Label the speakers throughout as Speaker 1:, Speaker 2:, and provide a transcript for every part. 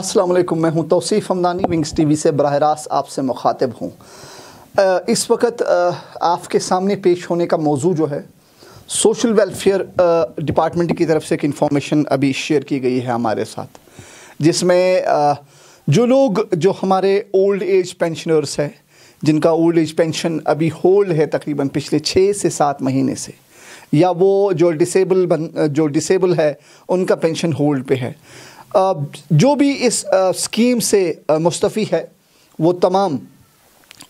Speaker 1: असलम मैं हूं Tauseef Hamdani wings TV से बरह रास्त आपसे मुखातिब हूं इस वक्त आपके सामने पेश होने का मौजू जो है सोशल वेलफेयर डिपार्टमेंट की तरफ से एक इन्फॉर्मेशन अभी शेयर की गई है हमारे साथ जिसमें जो लोग जो हमारे ओल्ड एज पेंशनर्स हैं जिनका ओल्ड एज पेंशन अभी होल्ड है तकरीबन पिछले छः से सात महीने से या वो जो डिसेबल बन जो डिसेबल है उनका पेंशन होल्ड पे है जो भी इस स्कीम से मुस्तफ़ी है वो तमाम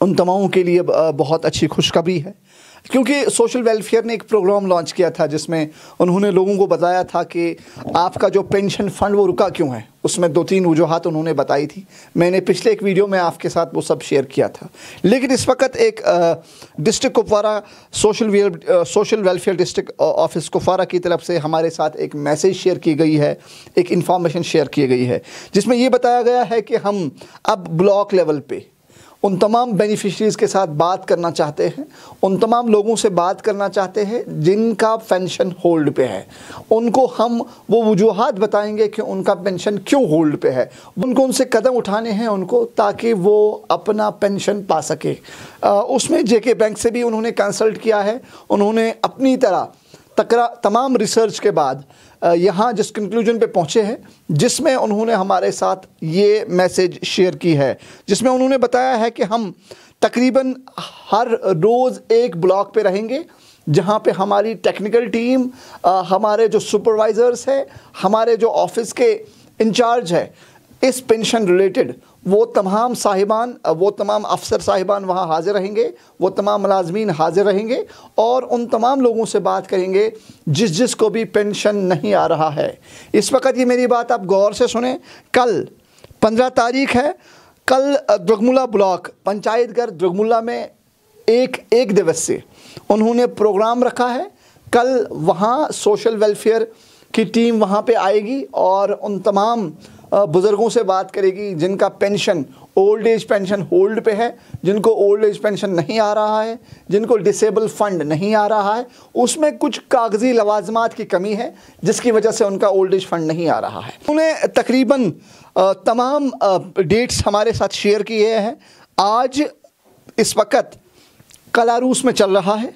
Speaker 1: उन तमामों के लिए बहुत अच्छी खुशखबरी है क्योंकि सोशल वेलफेयर ने एक प्रोग्राम लॉन्च किया था जिसमें उन्होंने लोगों को बताया था कि आपका जो पेंशन फंड वो रुका क्यों है उसमें दो तीन वजूहत उन्होंने बताई थी मैंने पिछले एक वीडियो में आपके साथ वो सब शेयर किया था लेकिन इस वक्त एक district Kupwara social well social welfare district office Kupwara की तरफ से हमारे साथ एक मैसेज शेयर की गई है एक इन्फॉर्मेशन शेयर की गई है जिसमें ये बताया गया है कि हम अब ब्लॉक लेवल पर उन तमाम बेनिफिशरीज़ के साथ बात करना चाहते हैं उन तमाम लोगों से बात करना चाहते हैं जिनका पेंशन होल्ड पे है उनको हम वो वजूहत बताएंगे कि उनका पेंशन क्यों होल्ड पे है उनको उनसे कदम उठाने हैं उनको ताकि वो अपना पेंशन पा सके उसमें उसमें जेके बैंक से भी उन्होंने कंसल्ट किया है उन्होंने अपनी तरह तकरा तमाम रिसर्च के बाद यहाँ जिस कंक्लूजन पे पहुँचे हैं जिसमें उन्होंने हमारे साथ ये मैसेज शेयर की है जिसमें उन्होंने बताया है कि हम तकरीबन हर रोज़ एक ब्लॉक पे रहेंगे जहाँ पे हमारी टेक्निकल टीम हमारे जो सुपरवाइज़र्स हैं हमारे जो ऑफिस के इंचार्ज है इस पेंशन रिलेटेड वो तमाम साहिबान वो तमाम अफसर साहिबान वहाँ हाज़िर रहेंगे वो तमाम मुलाजमीन हाज़िर रहेंगे और उन तमाम लोगों से बात करेंगे जिस जिस को भी पेंशन नहीं आ रहा है इस वक्त ये मेरी बात आप गौर से सुने कल पंद्रह तारीख है कल द्रगमुला ब्लॉक पंचायत घर द्रगमुला में एक एक दिवस से उन्होंने प्रोग्राम रखा है कल वहाँ सोशल वेलफेयर की टीम वहाँ पे आएगी और उन तमाम बुज़ुर्गों से बात करेगी जिनका pension old age pension hold पे है जिनको ओल्ड एज पेंशन नहीं आ रहा है जिनको डिसेबल फंड नहीं आ रहा है उसमें कुछ कागजी लवाजमात की कमी है जिसकी वजह से उनका ओल्ड एज फंड नहीं आ रहा है उन्हें तकरीबन तमाम डेट्स हमारे साथ शेयर किए हैं आज इस वक्त कलारूस में चल रहा है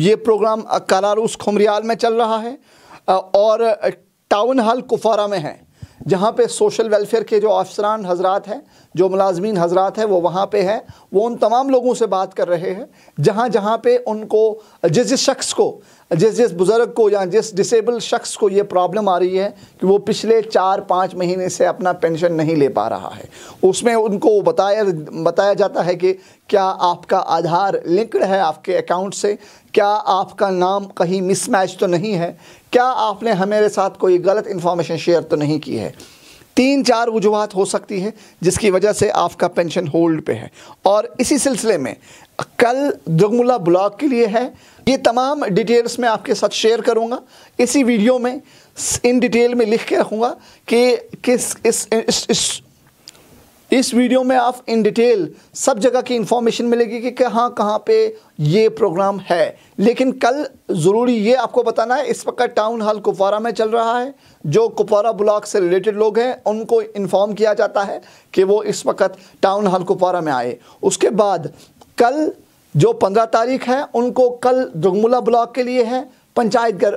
Speaker 1: ये प्रोग्राम कलारूस खुमरियाल में चल रहा है और टाउन हॉल कुफारा में है जहाँ पे सोशल वेलफेयर के जो अफसरान हजरात हैं जो मुलाजमीन हजरात हैं वो वहाँ पे हैं वो उन तमाम लोगों से बात कर रहे हैं जहाँ जहाँ पे उनको जिस जिस शख्स को जिस जिस बुज़ुर्ग को या जिस डिसेबल शख्स को ये प्रॉब्लम आ रही है कि वो पिछले चार पाँच महीने से अपना पेंशन नहीं ले पा रहा है उसमें उनको बताया बताया जाता है कि क्या आपका आधार लिंक्ड है आपके अकाउंट से क्या आपका नाम कहीं मिसमैच तो नहीं है क्या आपने हमारे साथ कोई गलत इन्फॉर्मेशन शेयर तो नहीं की है तीन चार वजूहत हो सकती है जिसकी वजह से आपका पेंशन होल्ड पे है और इसी सिलसिले में कल दुगमुला ब्लॉक के लिए है ये तमाम डिटेल्स मैं आपके साथ शेयर करूँगा इसी वीडियो में इन डिटेल में लिख के रखूँगा कि किस इस, इस, इस, इस इस वीडियो में आप इन डिटेल सब जगह की इन्फॉर्मेशन मिलेगी कि कहाँ कहाँ पे ये प्रोग्राम है लेकिन कल ज़रूरी ये आपको बताना है इस वक्त टाउन हॉल कुपवारा में चल रहा है जो कुपवारा ब्लॉक से रिलेटेड लोग हैं उनको इन्फॉर्म किया जाता है कि वो इस वक्त टाउन हॉल कुपवारा में आए उसके बाद कल जो पंद्रह तारीख है उनको कल दुगमुला ब्लॉक के लिए है पंचायत घर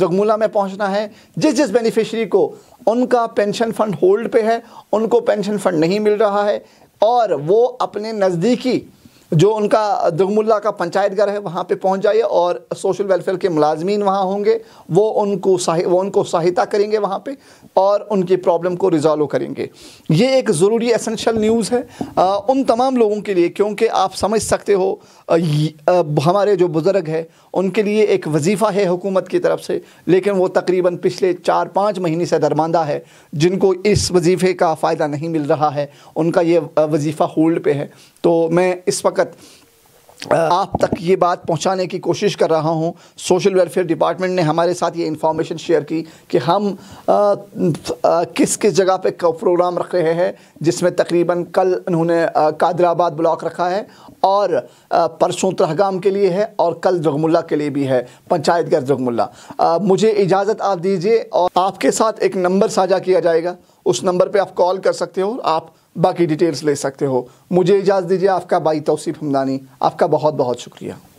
Speaker 1: जगमूला में पहुंचना है जिस जिस बेनिफिशरी को उनका पेंशन फंड होल्ड पे है उनको पेंशन फंड नहीं मिल रहा है और वो अपने नज़दीकी जो उनका दुगमुल्ला का पंचायत घर है वहाँ पे पहुँच जाइए और सोशल वेलफेयर के मुलाजमीन वहाँ होंगे वो उनको वो उनको सहायता करेंगे वहाँ पे और उनकी प्रॉब्लम को रिजॉल्व करेंगे ये एक ज़रूरी एसेंशियल न्यूज़ है आ, उन तमाम लोगों के लिए क्योंकि आप समझ सकते हो आ, आ, हमारे जो बुज़ुर्ग है उनके लिए एक वजीफ़ा है हुकूमत की तरफ से लेकिन वो तकरीबन पिछले चार पाँच महीने से दरमानदा है जिनको इस वजीफ़े का फ़ायदा नहीं मिल रहा है उनका ये वजीफ़ा होल्ड पे है तो मैं इस वक्त आप तक ये बात पहुंचाने की कोशिश कर रहा हूं सोशल वेलफेयर डिपार्टमेंट ने हमारे साथ ये इन्फॉर्मेशन शेयर की कि हम आ, आ, किस किस जगह पे प्रोग्राम रख रहे हैं जिसमें तकरीबन कल उन्होंने कादराबाद ब्लॉक रखा है और परसों तरहगाम के लिए है और कल जगमुल्ला के लिए भी है पंचायत घर जगमुल्ला मुझे इजाज़त आप दीजिए और आपके साथ एक नंबर साझा किया जाएगा उस नंबर पर आप कॉल कर सकते हो आप बाकी डिटेल्स ले सकते हो मुझे इजाज़ दीजिए आपका बाई तोसीफ हमदानी आपका बहुत बहुत शुक्रिया